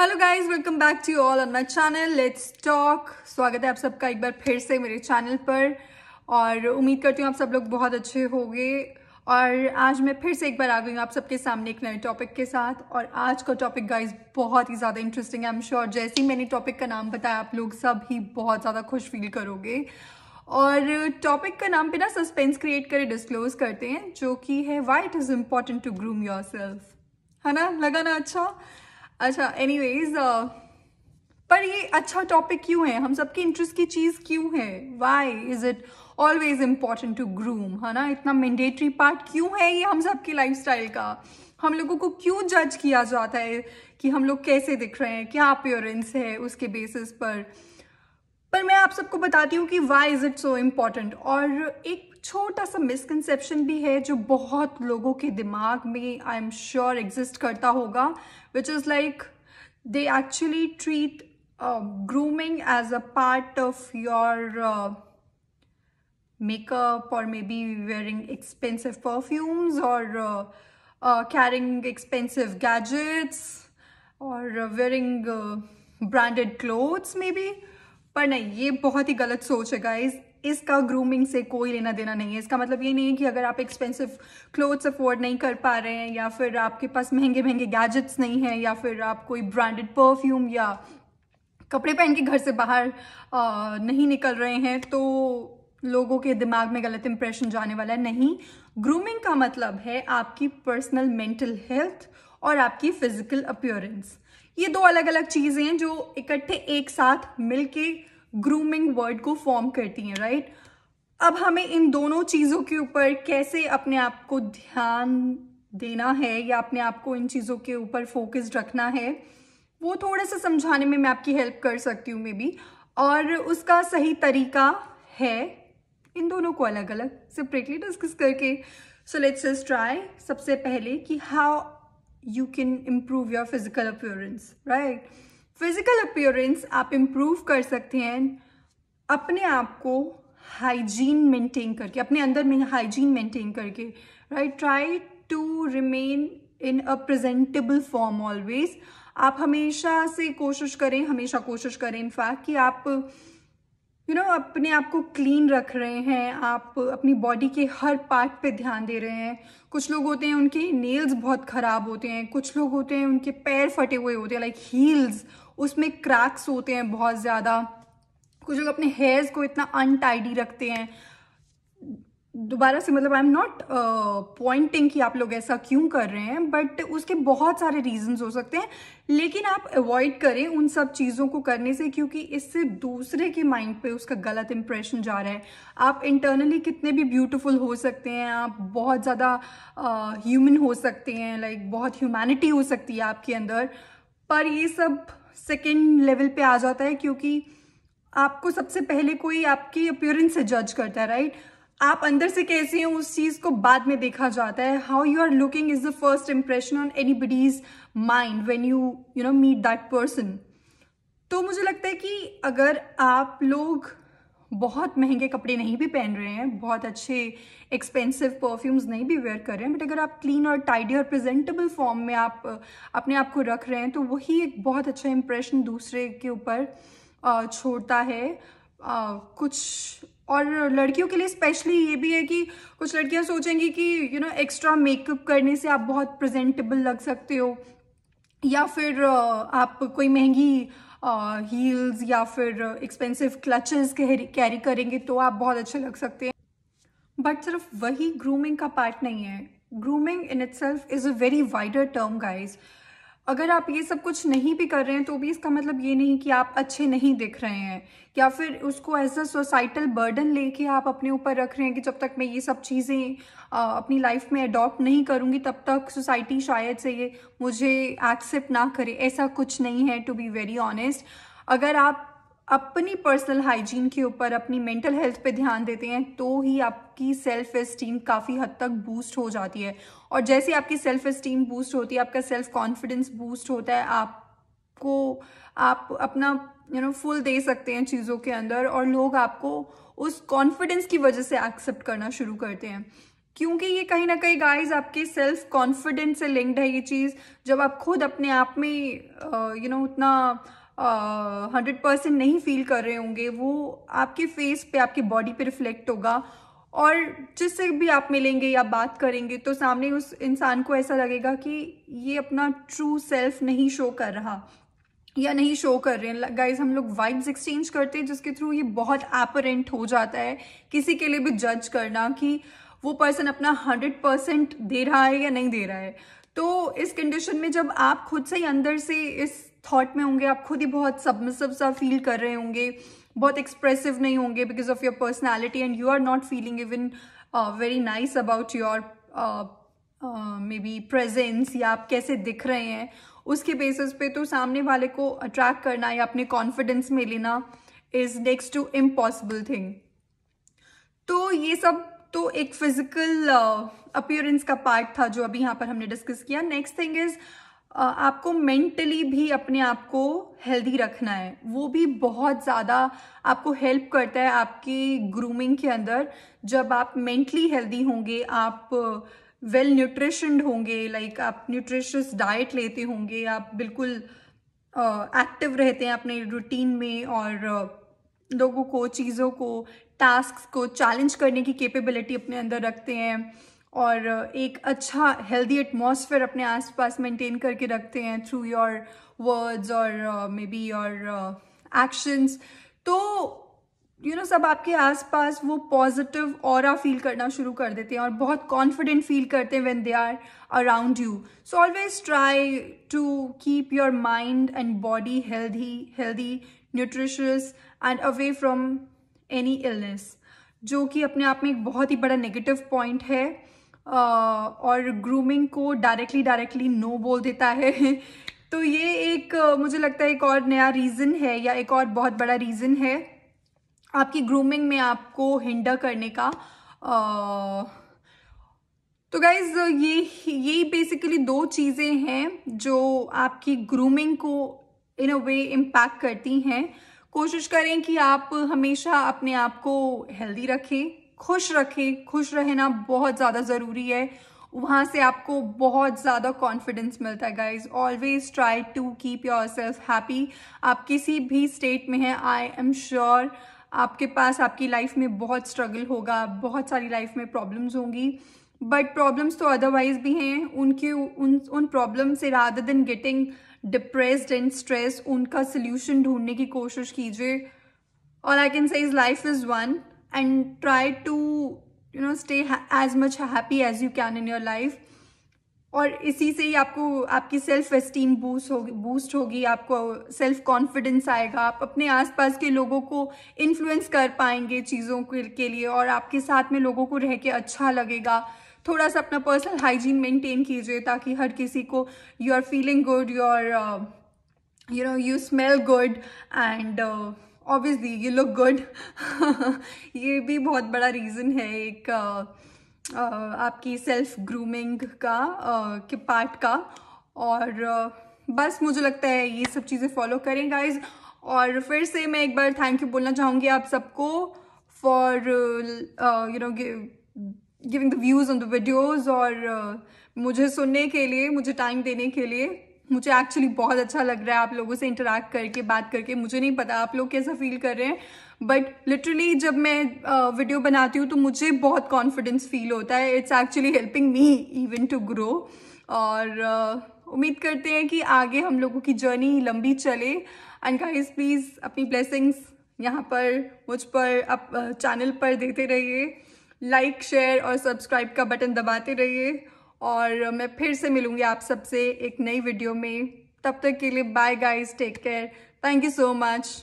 Hello guys welcome back to all on my channel let's talk स्वागत है आप सबका एक बार फिर से मेरे चैनल पर और उम्मीद करती हूँ आप सब लोग बहुत अच्छे होंगे और आज मैं फिर से एक बार आ गई हूँ आप सबके सामने एक नए टॉपिक के साथ और आज का टॉपिक गाइस बहुत ही ज़्यादा इंटरेस्टिंग है आई एम श्योर जैसे ही मैंने टॉपिक का नाम बताया आप लोग सब ही बहुत ज़्यादा खुश फील करोगे और टॉपिक का नाम पे ना सस्पेंस क्रिएट करे डिस्क्लोज करते हैं जो कि है why it is important to groom your self है ना लगा ना अच्छा अच्छा एनीवेज uh, पर ये अच्छा टॉपिक क्यों है हम सबके इंटरेस्ट की चीज़ क्यों है why is it always important to groom है ना इतना मैंडेटरी पार्ट क्यों है ये हम सबकी लाइफ का हम लोगों को क्यों जज किया जाता है कि हम लोग कैसे दिख रहे हैं क्या अपियरेंस है उसके बेसिस पर पर मैं आप सबको बताती हूँ कि why is it so important और एक छोटा सा मिसकनसेप्शन भी है जो बहुत लोगों के दिमाग में आई एम श्योर एग्जिस्ट करता होगा which is like they actually treat grooming as a part of your makeup और maybe wearing expensive perfumes और कैरिंग एक्सपेंसिव गैजेट्स और wearing branded clothes maybe पर नहीं ये बहुत ही गलत सोच है गाइज इसका ग्रूमिंग से कोई लेना देना नहीं है इसका मतलब ये नहीं है कि अगर आप एक्सपेंसिव क्लोथ्स अफोर्ड नहीं कर पा रहे हैं या फिर आपके पास महंगे महंगे गैजेट्स नहीं हैं या फिर आप कोई ब्रांडेड परफ्यूम या कपड़े पहन के घर से बाहर आ, नहीं निकल रहे हैं तो लोगों के दिमाग में गलत इंप्रेशन जाने वाला है नहीं ग्रूमिंग का मतलब है आपकी पर्सनल मेंटल हेल्थ और आपकी फिजिकल अपियरेंस ये दो अलग अलग चीज़ें हैं जो इकट्ठे एक साथ मिलके ग्रूमिंग वर्ड को फॉर्म करती हैं राइट अब हमें इन दोनों चीज़ों के ऊपर कैसे अपने आप को ध्यान देना है या अपने आप को इन चीज़ों के ऊपर फोकस्ड रखना है वो थोड़े से समझाने में मैं आपकी हेल्प कर सकती हूँ मे बी और उसका सही तरीका है इन दोनों को अलग अलग सेपरेटली डिस्कस करके सो लेट्स ट्राई सबसे पहले कि how you can improve your physical appearance right physical appearance आप इम्प्रूव कर सकते हैं अपने आप को हाइजीन मेंटेन करके अपने अंदर में हाइजीन मेंटेन करके right try to remain in a presentable form always आप हमेशा से कोशिश करें हमेशा कोशिश करें इनफैक्ट कि आप uh, you you know know, अपने आप को क्लीन रख रहे हैं आप अपनी बॉडी के हर पार्ट पे ध्यान दे रहे हैं कुछ लोग होते हैं उनके नेल्स बहुत ख़राब होते हैं कुछ लोग होते हैं उनके पैर फटे हुए होते हैं लाइक हील्स उसमें क्रैक्स होते हैं बहुत ज़्यादा कुछ लोग अपने हेयर्स को इतना अनटाइडी रखते हैं दोबारा से मतलब आई एम नॉट पॉइंटिंग कि आप लोग ऐसा क्यों कर रहे हैं बट उसके बहुत सारे रीजंस हो सकते हैं लेकिन आप अवॉइड करें उन सब चीज़ों को करने से क्योंकि इससे दूसरे के माइंड पे उसका गलत इम्प्रेशन जा रहा है आप इंटरनली कितने भी ब्यूटीफुल हो सकते हैं आप बहुत ज़्यादा ह्यूमन uh, हो सकते हैं लाइक like, बहुत ह्यूमैनिटी हो सकती है आपके अंदर पर ये सब सेकेंड लेवल पर आ जाता है क्योंकि आपको सबसे पहले कोई आपकी अपियरेंस से जज करता है राइट right? आप अंदर से कैसे हैं उस चीज़ को बाद में देखा जाता है how you are looking is the first impression on anybody's mind when you you know meet that person तो मुझे लगता है कि अगर आप लोग बहुत महंगे कपड़े नहीं भी पहन रहे हैं बहुत अच्छे एक्सपेंसिव परफ्यूम्स नहीं भी वेयर कर रहे हैं बट अगर आप क्लीन और टाइडी और प्रेजेंटेबल फॉर्म में आप अपने आप को रख रहे हैं तो वही एक बहुत अच्छा इम्प्रेशन दूसरे के ऊपर छोड़ता है कुछ और लड़कियों के लिए स्पेशली ये भी है कि कुछ लड़कियां सोचेंगी कि यू नो एक्स्ट्रा मेकअप करने से आप बहुत प्रेजेंटेबल लग सकते हो या फिर uh, आप कोई महंगी हील्स uh, या फिर एक्सपेंसिव क्लचेस कैरी करेंगे तो आप बहुत अच्छे लग सकते हैं बट सिर्फ वही ग्रूमिंग का पार्ट नहीं है grooming in itself is a very wider term guys अगर आप ये सब कुछ नहीं भी कर रहे हैं तो भी इसका मतलब ये नहीं कि आप अच्छे नहीं दिख रहे हैं या फिर उसको एज अ सोसाइटल बर्डन लेके आप अपने ऊपर रख रहे हैं कि जब तक मैं ये सब चीज़ें अपनी लाइफ में अडॉप्ट नहीं करूँगी तब तक सोसाइटी शायद से ये मुझे एक्सेप्ट ना करे ऐसा कुछ नहीं है टू बी वेरी ऑनेस्ट अगर आप अपनी पर्सनल हाइजीन के ऊपर अपनी मेंटल हेल्थ पे ध्यान देते हैं तो ही आपकी सेल्फ इस्टीम काफ़ी हद तक बूस्ट हो जाती है और जैसे आपकी सेल्फ इस्टीम बूस्ट होती है आपका सेल्फ कॉन्फिडेंस बूस्ट होता है आपको आप अपना यू नो फुल दे सकते हैं चीज़ों के अंदर और लोग आपको उस कॉन्फिडेंस की वजह से एक्सेप्ट करना शुरू करते हैं क्योंकि ये कहीं ना कहीं गाइस आपके सेल्फ कॉन्फिडेंस से लिंक्ड है ये चीज़ जब आप खुद अपने आप में यू नो उतना हंड्रेड परसेंट नहीं फील कर रहे होंगे वो आपके फेस पे आपके बॉडी पे रिफ्लेक्ट होगा और जिससे भी आप मिलेंगे या बात करेंगे तो सामने उस इंसान को ऐसा लगेगा कि ये अपना ट्रू सेल्फ नहीं शो कर रहा या नहीं शो कर रहे हैं गाइज हम लोग वाइब्स एक्सचेंज करते हैं जिसके थ्रू ये बहुत एपरेंट हो जाता है किसी के लिए भी जज करना कि वो पर्सन अपना हंड्रेड परसेंट दे रहा है या नहीं दे रहा है तो इस कंडीशन में जब आप खुद से ही अंदर से इस थॉट में होंगे आप खुद ही बहुत सबमिसिव सा फील कर रहे होंगे बहुत एक्सप्रेसिव नहीं होंगे because of your personality and you are not feeling even very nice about your maybe presence या आप कैसे दिख रहे हैं उसके बेसिस पे तो सामने वाले को अट्रैक्ट करना या अपने कॉन्फिडेंस में लेना is next to impossible thing तो ये सब तो एक फिजिकल अपियरेंस uh, का पार्ट था जो अभी यहाँ पर हमने डिस्कस किया नेक्स्ट थिंग इज़ आपको मेंटली भी अपने आप को हेल्दी रखना है वो भी बहुत ज़्यादा आपको हेल्प करता है आपकी ग्रूमिंग के अंदर जब आप मेंटली हेल्दी होंगे आप वेल न्यूट्रिशनड होंगे लाइक आप न्यूट्रिशस डाइट लेते होंगे आप बिल्कुल एक्टिव uh, रहते हैं अपने रूटीन में और uh, लोगों को चीज़ों को टास्क को चैलेंज करने की कैपेबिलिटी अपने अंदर रखते हैं और एक अच्छा हेल्दी एटमॉस्फेयर अपने आसपास मेंटेन करके रखते हैं थ्रू योर वर्ड्स और मे बी योर एक्शंस तो यू you नो know, सब आपके आसपास वो पॉजिटिव और फील करना शुरू कर देते हैं और बहुत कॉन्फिडेंट फील करते हैं when they are around you so always try to keep your mind and body healthy healthy nutritious and away from any illness जो कि अपने आप में एक बहुत ही बड़ा नेगेटिव पॉइंट है और ग्रूमिंग को डायरेक्टली डायरेक्टली नो बोल देता है तो ये एक मुझे लगता है एक और नया रीज़न है या एक और बहुत बड़ा रीज़न है आपकी ग्रूमिंग में आपको हिंडर करने का आ, तो गाइज ये ये बेसिकली दो चीज़ें हैं जो आपकी ग्रूमिंग को इन अ वे इम्पैक्ट करती हैं कोशिश करें कि आप हमेशा अपने आप को हेल्दी रखें खुश रखें खुश रहना बहुत ज़्यादा ज़रूरी है वहाँ से आपको बहुत ज़्यादा कॉन्फिडेंस मिलता है guys always try to keep yourself happy आप किसी भी स्टेट में हैं आई एम श्योर आपके पास आपकी लाइफ में बहुत स्ट्रगल होगा बहुत सारी लाइफ में प्रॉब्लम्स होंगी बट प्रॉब्लम्स तो अदरवाइज भी हैं उनके उन उन प्रॉब्लम से rather than getting depressed and stress उनका सोल्यूशन ढूंढने की कोशिश कीजिए all I can say is life is one and try to you know stay as much happy as you can in your life और इसी से ही आपको आपकी सेल्फ एस्टीम बूस्ट होगी बूस्ट होगी आपको सेल्फ कॉन्फिडेंस आएगा आप अपने आसपास के लोगों को इन्फ्लुएंस कर पाएंगे चीज़ों के लिए और आपके साथ में लोगों को रह के अच्छा लगेगा थोड़ा सा अपना पर्सनल हाइजीन मेंटेन कीजिए ताकि हर किसी को you are feeling good you are you know you smell good and obviously you look good ये भी बहुत बड़ा रीज़न है एक आ, आपकी सेल्फ ग्रूमिंग का आ, के पार्ट का और आ, बस मुझे लगता है ये सब चीज़ें फॉलो करें गाइज और फिर से मैं एक बार थैंक यू बोलना चाहूँगी आप सबको for you know giving the views on the videos और uh, मुझे सुनने के लिए मुझे टाइम देने के लिए मुझे एक्चुअली बहुत अच्छा लग रहा है आप लोगों से इंटरेक्ट करके बात करके मुझे नहीं पता आप लोग कैसा फील कर रहे हैं बट लिटरली जब मैं वीडियो बनाती हूँ तो मुझे बहुत कॉन्फिडेंस फील होता है it's actually helping me even to grow और उम्मीद करते हैं कि आगे हम लोगों की जर्नी लंबी चले एंड गाइज प्लीज़ अपनी ब्लेसिंग्स यहाँ पर मुझ पर अप चैनल पर देते रहिए लाइक शेयर और सब्सक्राइब का बटन दबाते रहिए और मैं फिर से मिलूंगी आप सबसे एक नई वीडियो में तब तक के लिए bye guys take care thank you so much